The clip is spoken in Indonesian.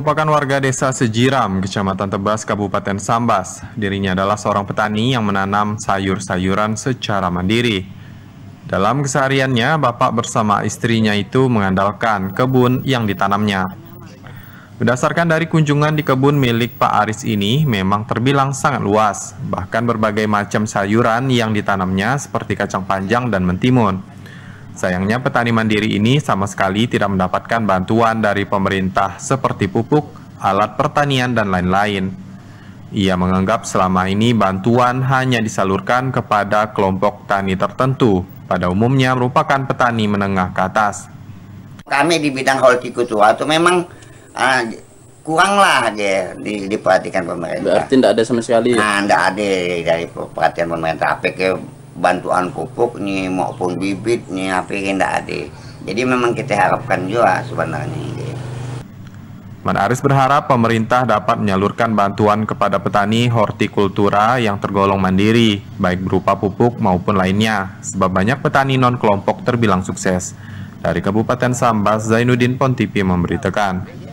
merupakan warga desa Sejiram, Kecamatan Tebas, Kabupaten Sambas. Dirinya adalah seorang petani yang menanam sayur-sayuran secara mandiri. Dalam kesehariannya, Bapak bersama istrinya itu mengandalkan kebun yang ditanamnya. Berdasarkan dari kunjungan di kebun milik Pak Aris ini, memang terbilang sangat luas, bahkan berbagai macam sayuran yang ditanamnya seperti kacang panjang dan mentimun. Sayangnya petani mandiri ini sama sekali tidak mendapatkan bantuan dari pemerintah seperti pupuk, alat pertanian, dan lain-lain. Ia menganggap selama ini bantuan hanya disalurkan kepada kelompok tani tertentu, pada umumnya merupakan petani menengah ke atas. Kami di bidang hortikultura itu memang uh, kuranglah dia di, diperhatikan pemerintah. Berarti tidak ada sama sekali. Ya? Nah, tidak ada dari perhatian pemerintah. Apakah bantuan pupuk nih maupun bibit nih apa yang tidak ada jadi memang kita harapkan juga sebenarnya Man Aris berharap pemerintah dapat menyalurkan bantuan kepada petani hortikultura yang tergolong mandiri, baik berupa pupuk maupun lainnya, sebab banyak petani non-kelompok terbilang sukses. Dari Kabupaten Sambas, Zainuddin Pontipi memberitakan.